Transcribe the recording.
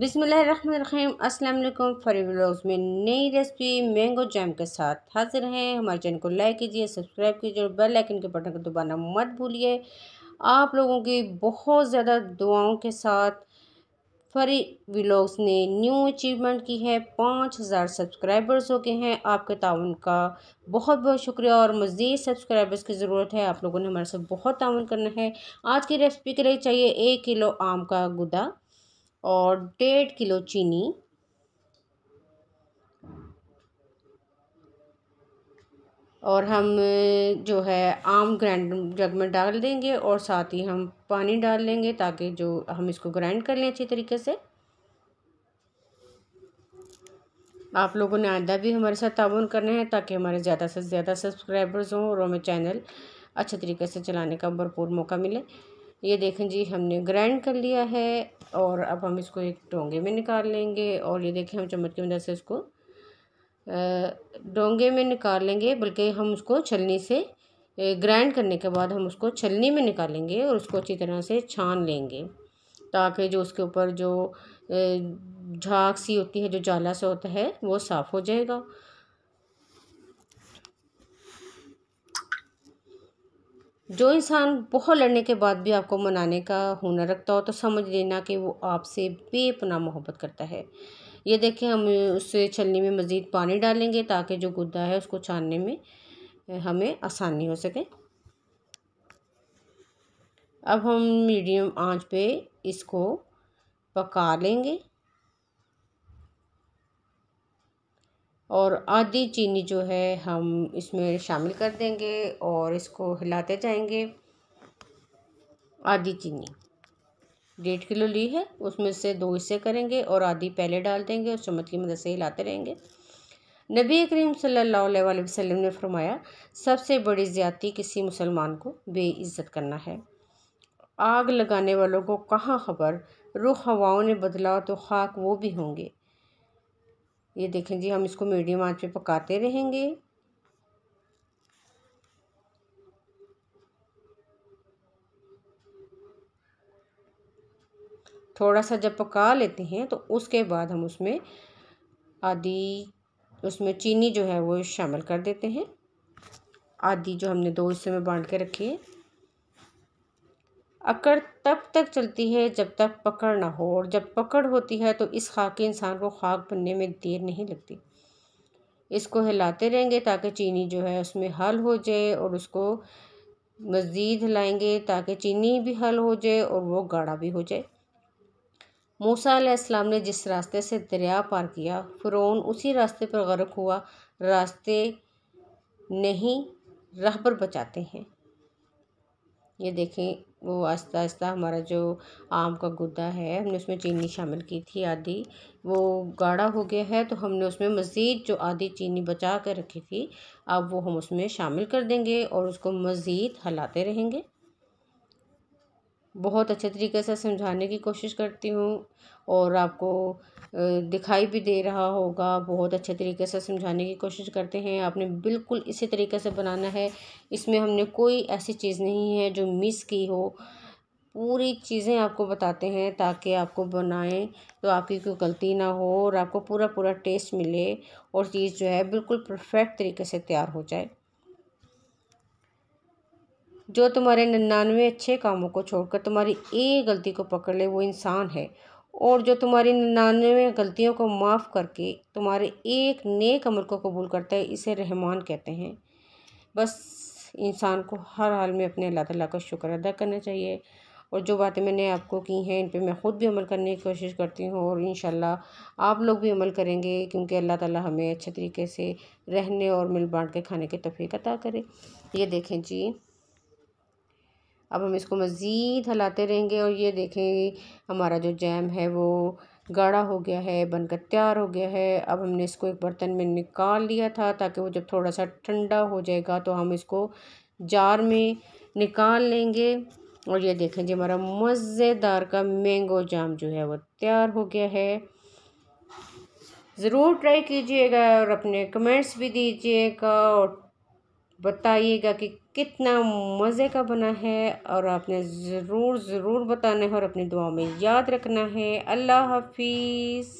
बिसमीम असलम फरी व्लॉग्स में नई रेसिपी मैंगो जैम के साथ हाजिर हैं हमारे चैनल को लाइक कीजिए सब्सक्राइब कीजिए और बेल आइकन के बटन को दबाना मत भूलिए आप लोगों की बहुत ज़्यादा दुआओं के साथ फरी व्लॉग्स ने न्यू अचीवमेंट की है पाँच हज़ार सब्सक्राइबर्स हो गए हैं आपके ताउन का बहुत बहुत शुक्रिया और मज़ीद सब्सक्राइबर्स की ज़रूरत है आप लोगों ने हमारे साथ बहुत ताउन करना है आज की रेसिपी के लिए चाहिए एक किलो आम का गुदा और डेढ़ किलो चीनी और हम जो है आम ग्राइंड जग में डाल देंगे और साथ ही हम पानी डाल लेंगे ताकि जो हम इसको ग्राइंड कर लें अच्छी तरीके से आप लोगों ने आइंदा भी हमारे साथ ताउन करना है ताकि हमारे ज़्यादा से ज़्यादा सब्सक्राइबर्स हों और हमें चैनल अच्छे तरीके से चलाने का भरपूर मौका मिले ये देखें जी हमने ग्राइंड कर लिया है और अब हम इसको एक डोंगे में निकाल लेंगे और ये देखें हम चम्मच की मदद से इसको डोंगे में निकाल लेंगे बल्कि हम उसको छलनी से ग्राइंड करने के बाद हम उसको छलनी में निकालेंगे और उसको अच्छी तरह से छान लेंगे ताकि जो उसके ऊपर जो झाग सी होती है जो जाला सा होता है वो साफ़ हो जाएगा जो इंसान बहुत लड़ने के बाद भी आपको मनाने का हुनर रखता हो तो समझ लेना कि वो आपसे बेपना मोहब्बत करता है ये देखें हम उससे छलनी में मज़ीद पानी डालेंगे ताकि जो गुद्दा है उसको छानने में हमें आसानी हो सके अब हम मीडियम आंच पे इसको पका लेंगे और आधी चीनी जो है हम इसमें शामिल कर देंगे और इसको हिलाते जाएंगे आधी चीनी डेढ़ किलो ली है उसमें से दो हिस्से करेंगे और आधी पहले डाल देंगे और चम्मच की मदद से हिलाते रहेंगे नबी करीम सल्लल्लाहु अलैहि वसल्लम ने फरमाया सबसे बड़ी ज़्यादती किसी मुसलमान को बेइज्जत करना है आग लगाने वालों को कहाँ खबर रुख हवाओं ने बदला तो खाक वो भी होंगे ये देखें जी हम इसको मीडियम आंच पे पकाते रहेंगे थोड़ा सा जब पका लेते हैं तो उसके बाद हम उसमें आदि उसमें चीनी जो है वो शामिल कर देते हैं आदि जो हमने दो हिस्से में बांट के रखी है अकड़ तब तक चलती है जब तक पकड़ ना हो और जब पकड़ होती है तो इस के इंसान को खाक बनने में देर नहीं लगती इसको हिलाते रहेंगे ताकि चीनी जो है उसमें हल हो जाए और उसको मज़ीद हिलाएंगे ताकि चीनी भी हल हो जाए और वो गाढ़ा भी हो जाए मूसा आलाम ने जिस रास्ते से दरिया पार किया फ़िरौन उसी रास्ते पर गर्क हुआ रास्ते नहीं रहबर पर बचाते हैं ये देखें वो आस्ता आस्ता हमारा जो आम का गुदा है हमने उसमें चीनी शामिल की थी आधी वो गाढ़ा हो गया है तो हमने उसमें मज़ीद जो आधी चीनी बचा कर रखी थी अब वो हम उसमें शामिल कर देंगे और उसको मज़ीद हलाते रहेंगे बहुत अच्छे तरीके से समझाने की कोशिश करती हूँ और आपको दिखाई भी दे रहा होगा बहुत अच्छे तरीके से समझाने की कोशिश करते हैं आपने बिल्कुल इसी तरीके से बनाना है इसमें हमने कोई ऐसी चीज़ नहीं है जो मिस की हो पूरी चीज़ें आपको बताते हैं ताकि आपको बनाएं तो आपकी कोई गलती ना हो और आपको पूरा पूरा टेस्ट मिले और चीज़ जो है बिल्कुल परफेक्ट तरीके से तैयार हो जाए जो तुम्हारे निन्यानवे अच्छे कामों को छोड़कर तुम्हारी एक गलती को पकड़ ले वो इंसान है और जो तुम्हारी निन्यानवे गलतियों को माफ़ करके तुम्हारे एक नेक अमल को कबूल करता है इसे रहमान कहते हैं बस इंसान को हर हाल में अपने अल्लाह तला का शुक्र अदा करना चाहिए और जो बातें मैंने आपको की हैं इन पर मैं ख़ुद भी अमल करने की कोशिश करती हूँ और इन आप लोग भी अमल करेंगे क्योंकि अल्लाह ताला हमें अच्छे तरीके से रहने और मिल बांट के खाने की तफ़ी अता करे ये देखें जी अब हम इसको मज़ीद हलाते रहेंगे और ये देखें हमारा जो जैम है वो गाढ़ा हो गया है बनकर तैयार हो गया है अब हमने इसको एक बर्तन में निकाल लिया था ताकि वो जब थोड़ा सा ठंडा हो जाएगा तो हम इसको जार में निकाल लेंगे और ये देखें जी हमारा मज़ेदार का मैंगो जाम जो है वो तैयार हो गया है ज़रूर ट्राई कीजिएगा और अपने कमेंट्स भी दीजिएगा और बताइएगा कि कितना मज़े का बना है और आपने ज़रूर ज़रूर बताना है और अपनी दुआओं में याद रखना है अल्लाह हाफिज़